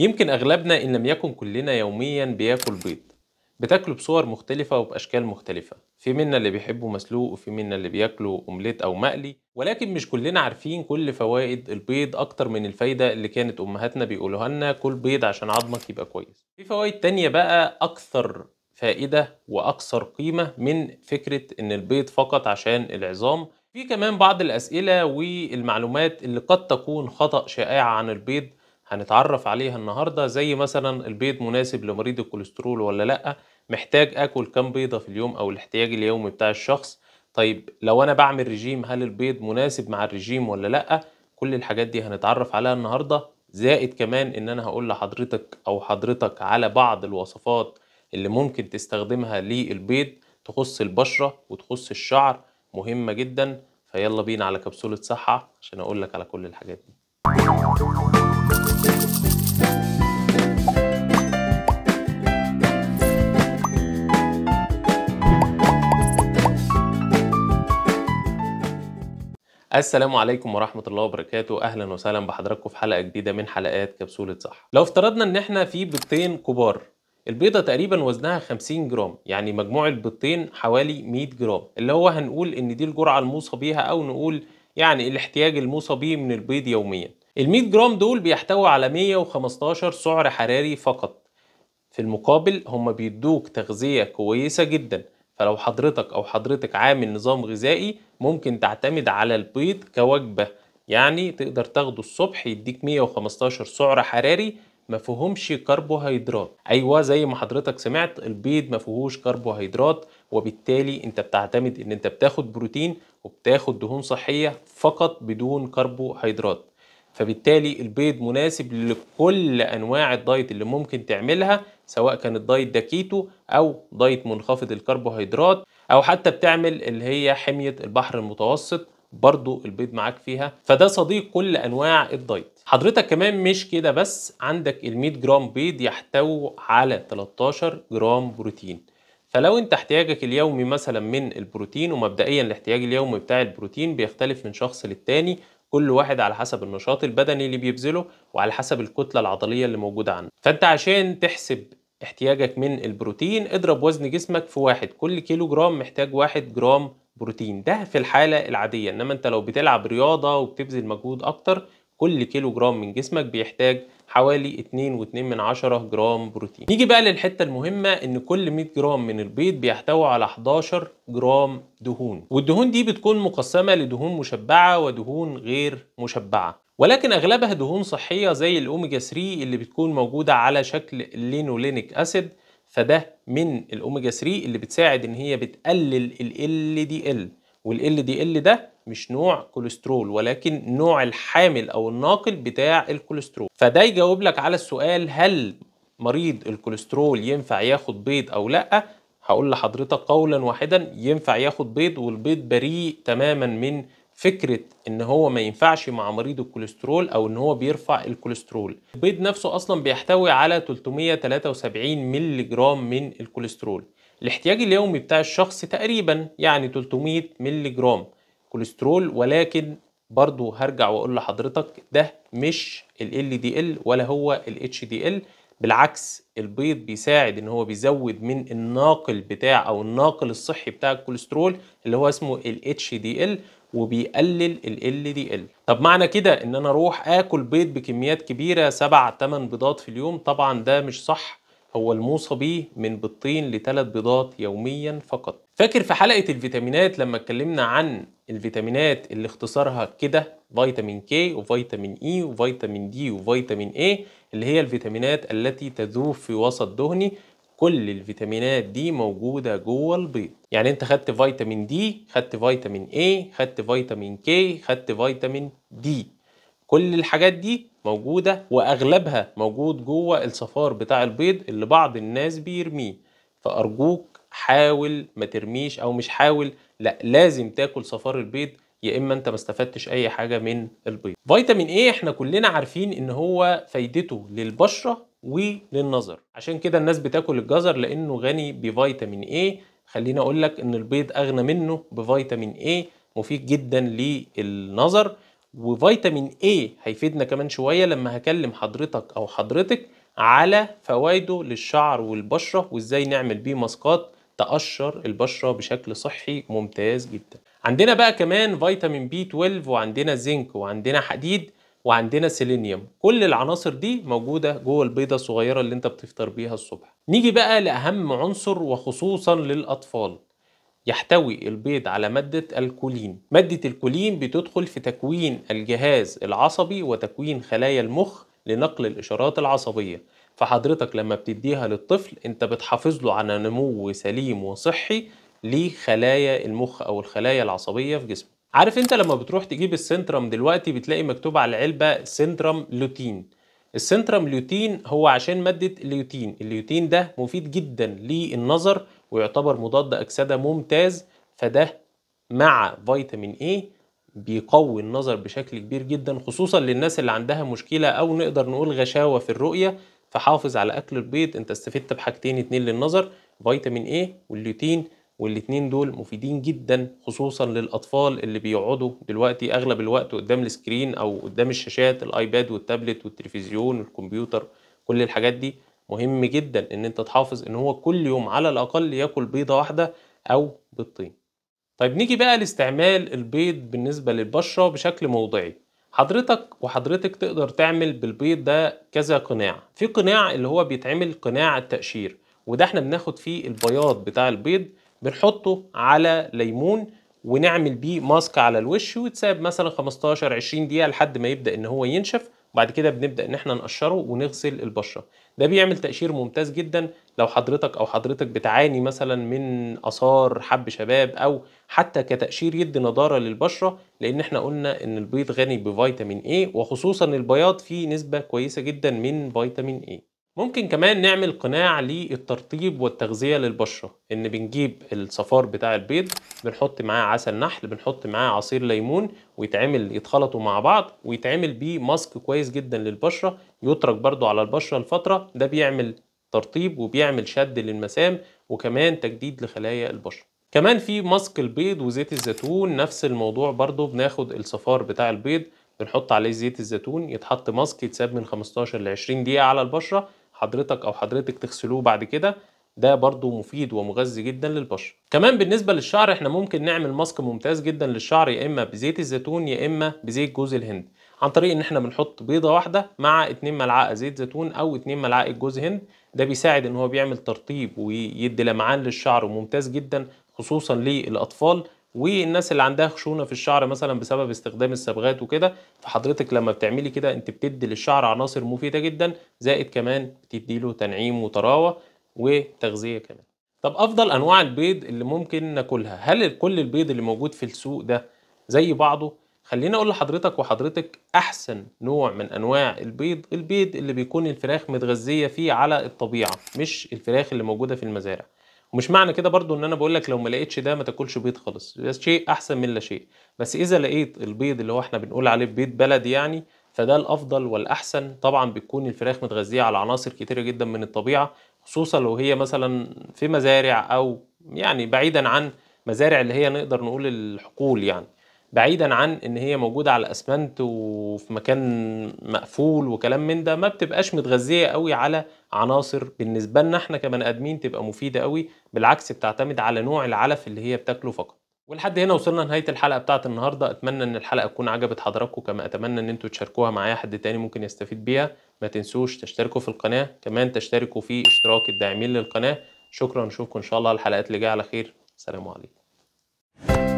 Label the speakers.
Speaker 1: يمكن أغلبنا إن لم يكن كلنا يوميا بياكل بيض بتاكله بصور مختلفة وبأشكال مختلفة في منا اللي بيحبه مسلوق وفي منا اللي بياكله أومليت أو مقلي ولكن مش كلنا عارفين كل فوائد البيض أكتر من الفايدة اللي كانت أمهاتنا بيقولوها لنا كل بيض عشان عظمك يبقى كويس في فوائد تانية بقى أكثر فائدة وأكثر قيمة من فكرة إن البيض فقط عشان العظام في كمان بعض الأسئلة والمعلومات اللي قد تكون خطأ شائعة عن البيض هنتعرف عليها النهارده زي مثلا البيض مناسب لمريض الكوليسترول ولا لا محتاج اكل كام بيضه في اليوم او الاحتياج اليومي بتاع الشخص طيب لو انا بعمل رجيم هل البيض مناسب مع الرجيم ولا لا كل الحاجات دي هنتعرف عليها النهارده زائد كمان ان انا هقول لحضرتك او حضرتك على بعض الوصفات اللي ممكن تستخدمها للبيض تخص البشره وتخص الشعر مهمه جدا فيلا بينا على كبسوله صحه عشان اقول لك على كل الحاجات دي السلام عليكم ورحمة الله وبركاته أهلا وسهلا بحضراتكم في حلقة جديدة من حلقات كبسولة صح لو افترضنا ان احنا في بيضتين كبار البيضة تقريبا وزنها 50 جرام يعني مجموع البيضتين حوالي 100 جرام اللي هو هنقول ان دي الجرعة الموصى بيها او نقول يعني الاحتياج الموصى بيه من البيض يوميا ال 100 جرام دول بيحتوي على 115 سعر حراري فقط في المقابل هم بيدوك تغذية كويسة جدا فلو حضرتك أو حضرتك عامل نظام غذائي ممكن تعتمد على البيض كوجبة يعني تقدر تاخده الصبح يديك 115 سعر حراري ما فيهمش كربوهيدرات ايوه زي ما حضرتك سمعت البيض ما فيهوش كربوهيدرات وبالتالي انت بتعتمد ان انت بتاخد بروتين وبتاخد دهون صحيه فقط بدون كربوهيدرات فبالتالي البيض مناسب لكل انواع الدايت اللي ممكن تعملها سواء كان الدايت ده كيتو او دايت منخفض الكربوهيدرات او حتى بتعمل اللي هي حميه البحر المتوسط برضو البيض معاك فيها فده صديق كل انواع الدايت حضرتك كمان مش كده بس عندك ال100 جرام بيض يحتوي على 13 جرام بروتين فلو انت احتياجك اليومي مثلا من البروتين ومبدئيا الاحتياج اليومي بتاع البروتين بيختلف من شخص للتاني كل واحد على حسب النشاط البدني اللي بيبذله وعلى حسب الكتله العضليه اللي موجوده عنده فانت عشان تحسب احتياجك من البروتين اضرب وزن جسمك في واحد كل كيلو جرام محتاج واحد جرام بروتين ده في الحالة العادية انما انت لو بتلعب رياضة وبتبذل مجهود اكتر كل كيلو جرام من جسمك بيحتاج حوالي 2.2 جرام بروتين نيجي بقى للحته المهمه ان كل 100 جرام من البيض بيحتوي على 11 جرام دهون والدهون دي بتكون مقسمه لدهون مشبعه ودهون غير مشبعه ولكن اغلبها دهون صحيه زي الاوميجا 3 اللي بتكون موجوده على شكل لينولينيك اسيد فده من الاوميجا 3 اللي بتساعد ان هي بتقلل ال LDL وال LDL ده مش نوع كوليسترول ولكن نوع الحامل او الناقل بتاع الكوليسترول فده يجاوب لك على السؤال هل مريض الكوليسترول ينفع ياخد بيض او لا هقول لحضرتك قولا واحدا ينفع ياخد بيض والبيض بريء تماما من فكره ان هو ما ينفعش مع مريض الكوليسترول او ان هو بيرفع الكوليسترول البيض نفسه اصلا بيحتوي على 373 مللي جرام من الكوليسترول الاحتياج اليومي بتاع الشخص تقريبا يعني 300 مللي جرام كوليسترول ولكن برضو هرجع واقول لحضرتك ده مش ال LDL ولا هو ال HDL بالعكس البيض بيساعد ان هو بيزود من الناقل بتاع او الناقل الصحي بتاع الكوليسترول اللي هو اسمه ال HDL وبيقلل ال LDL طب معنى كده ان انا اروح اكل بيض بكميات كبيره 7 8 بيضات في اليوم طبعا ده مش صح هو الموصى بيه من بيضتين لثلاث بيضات يوميا فقط فاكر في حلقة الفيتامينات لما اتكلمنا عن الفيتامينات اللي اختصارها كده فيتامين كي وفيتامين اي e وفيتامين دي وفيتامين اي اللي هي الفيتامينات التي تذوب في وسط دهني كل الفيتامينات دي موجوده جوه البيض يعني انت خدت فيتامين دي خدت فيتامين اي خدت فيتامين كي خدت فيتامين دي كل الحاجات دي موجودة وأغلبها موجود جوه الصفار بتاع البيض اللي بعض الناس بيرميه فأرجوك حاول ما ترميش أو مش حاول لا لازم تاكل صفار البيض يا اما انت ما استفدتش اي حاجه من البيض فيتامين ايه احنا كلنا عارفين ان هو فايدته للبشره وللنظر عشان كده الناس بتاكل الجزر لانه غني بفيتامين ايه خليني اقول لك ان البيض اغنى منه بفيتامين ايه مفيد جدا للنظر وفيتامين A هيفيدنا كمان شوية لما هكلم حضرتك أو حضرتك على فوائده للشعر والبشرة وإزاي نعمل بيه ماسكات تقشر البشرة بشكل صحي ممتاز جدا عندنا بقى كمان فيتامين b 12 وعندنا زنك وعندنا حديد وعندنا سيلينيوم كل العناصر دي موجودة جوه البيضة الصغيرة اللي انت بتفطر بيها الصبح نيجي بقى لأهم عنصر وخصوصا للأطفال يحتوي البيض على مادة الكولين مادة الكولين بتدخل في تكوين الجهاز العصبي وتكوين خلايا المخ لنقل الإشارات العصبية فحضرتك لما بتديها للطفل انت بتحافظ له على نمو سليم وصحي لخلايا المخ أو الخلايا العصبية في جسمه عارف انت لما بتروح تجيب السنترم دلوقتي بتلاقي مكتوب على العلبة سنترم لوتين السنترم ليوتين هو عشان مادة الليوتين الليوتين ده مفيد جدا للنظر ويعتبر مضاد أكسدة ممتاز فده مع فيتامين A بيقوي النظر بشكل كبير جدا خصوصا للناس اللي عندها مشكلة أو نقدر نقول غشاوة في الرؤية فحافظ على أكل البيض أنت استفدت بحاجتين اتنين للنظر فيتامين A والليوتين والاتنين دول مفيدين جدا خصوصا للاطفال اللي بيقعدوا دلوقتي اغلب الوقت قدام السكرين او قدام الشاشات الايباد والتابلت والتلفزيون والكمبيوتر كل الحاجات دي مهم جدا ان انت تحافظ ان هو كل يوم على الاقل ياكل بيضه واحده او بيضتين طيب نيجي بقى لاستعمال البيض بالنسبه للبشره بشكل موضعي حضرتك وحضرتك تقدر تعمل بالبيض ده كذا قناع في قناع اللي هو بيتعمل قناع التقشير وده احنا بناخد فيه البياض بتاع البيض بنحطه على ليمون ونعمل بيه ماسك على الوش ويتساب مثلا 15 20 دقيقه لحد ما يبدا ان هو ينشف وبعد كده بنبدا ان احنا نقشره ونغسل البشره ده بيعمل تقشير ممتاز جدا لو حضرتك او حضرتك بتعاني مثلا من اثار حب شباب او حتى كتقشير يدي نضاره للبشره لان احنا قلنا ان البيض غني بفيتامين A وخصوصا البياض فيه نسبه كويسه جدا من فيتامين A ممكن كمان نعمل قناع للترطيب والتغذية للبشرة إن بنجيب الصفار بتاع البيض بنحط معاه عسل نحل بنحط معاه عصير ليمون ويتعمل يتخلطوا مع بعض ويتعمل بيه ماسك كويس جدا للبشرة يترك برضو على البشرة لفترة ده بيعمل ترطيب وبيعمل شد للمسام وكمان تجديد لخلايا البشرة كمان في ماسك البيض وزيت الزيتون نفس الموضوع برضو بناخد الصفار بتاع البيض بنحط عليه زيت الزيتون يتحط ماسك يتساب من 15 ل 20 دقيقة على البشرة حضرتك او حضرتك تغسلوه بعد كده ده برضو مفيد ومغذي جدا للبشره كمان بالنسبه للشعر احنا ممكن نعمل ماسك ممتاز جدا للشعر يا اما بزيت الزيتون يا اما بزيت جوز الهند عن طريق ان احنا بنحط بيضه واحده مع 2 ملعقه زيت زيتون او 2 ملعقه جوز هند ده بيساعد ان هو بيعمل ترطيب ويدي لمعان للشعر وممتاز جدا خصوصا للاطفال والناس اللي عندها خشونه في الشعر مثلا بسبب استخدام الصبغات وكده فحضرتك لما بتعملي كده انت بتدي للشعر عناصر مفيده جدا زائد كمان بتدي له تنعيم وطراوه وتغذيه كمان طب افضل انواع البيض اللي ممكن ناكلها هل كل البيض اللي موجود في السوق ده زي بعضه خليني اقول لحضرتك وحضرتك احسن نوع من انواع البيض البيض اللي بيكون الفراخ متغذيه فيه على الطبيعه مش الفراخ اللي موجوده في المزارع مش معنى كده برضو ان انا بقول لك لو ما لقيتش ده ما تاكلش بيض خالص ده شيء احسن من لا شيء بس اذا لقيت البيض اللي هو احنا بنقول عليه بيض بلدي يعني فده الافضل والاحسن طبعا بتكون الفراخ متغذيه على عناصر كتيره جدا من الطبيعه خصوصا لو هي مثلا في مزارع او يعني بعيدا عن مزارع اللي هي نقدر نقول الحقول يعني بعيدا عن ان هي موجوده على اسمنت وفي مكان مقفول وكلام من ده ما بتبقاش متغذيه قوي على عناصر بالنسبه لنا احنا كبني ادمين تبقى مفيده قوي بالعكس بتعتمد على نوع العلف اللي هي بتاكله فقط ولحد هنا وصلنا لنهايه الحلقه بتاعت النهارده اتمنى ان الحلقه تكون عجبت حضراتكم كما اتمنى ان انتم تشاركوها معايا حد تاني ممكن يستفيد بيها ما تنسوش تشتركوا في القناه كمان تشتركوا في اشتراك الداعمين للقناه شكرا نشوفكم ان شاء الله الحلقات اللي جايه على خير سلام عليكم